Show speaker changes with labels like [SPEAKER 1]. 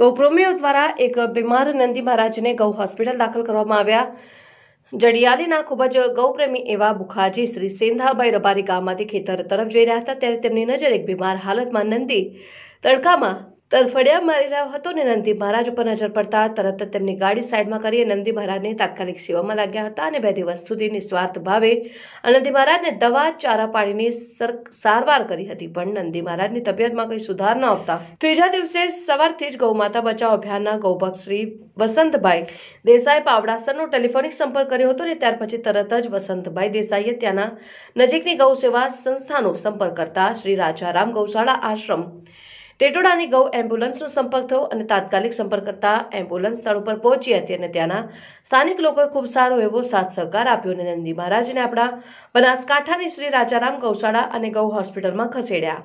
[SPEAKER 1] ગૌપ્રેમીઓ દ્વારા એક બીમાર નંદી મહારાજને ગૌ હોસ્પિટલ દાખલ કરવામાં આવ્યા જડિયાલીના ખૂબ જ ગૌપ્રેમી એવા બુખાજી શ્રી સેંધાભાઈ રબારી ગામમાંથી ખેતર તરફ જઈ રહ્યા હતા ત્યારે તેમની નજર એક બીમાર હાલતમાં નંદી તડકામાં તરફડિયા મારી રહ્યો હતો ને નંદી મહારાજ ઉપર નજર પડતા તરત જ તેમની ગાડી સાઈડમાં કરી નંદી મહારાજને તાત્કાલિક સેવામાં લાગ્યા હતા અને બે દિવસ સુધી નિસ્વાર્થ ભાવે નંદી મહારાજને દવા ચારા પાણીની સારવાર કરી હતી પણ નંદી મહારાજની તબિયતમાં કંઈ સુધાર ન આવતા ત્રીજા દિવસે સવારથી જ ગૌમાતા બચાવ અભિયાનના ગૌભક્ત શ્રી વસંતભાઈ દેસાઈ પાવડાસરનો ટેલિફોનિક સંપર્ક કર્યો હતો ને ત્યાર પછી તરત જ વસંતભાઈ દેસાઈએ ત્યાંના નજીકની ગૌ સેવા સંસ્થાનો સંપર્ક કરતા શ્રી રાજારામ ગૌશાળા આશ્રમ ટેટોડાની ગૌ એમ્બ્યુલન્સનો સંપર્ક થયો અને તાત્કાલિક સંપર્ક કરતા એમ્બ્યુલન્સ સ્થળ ઉપર પહોંચી હતી અને ત્યાંના સ્થાનિક લોકોએ ખૂબ સારો એવો સાથ સહકાર આપ્યો અને નંદી મહારાજને આપણા બનાસકાંઠાની શ્રી રાજારામ ગૌશાળા અને ગૌ હોસ્પિટલમાં ખસેડ્યા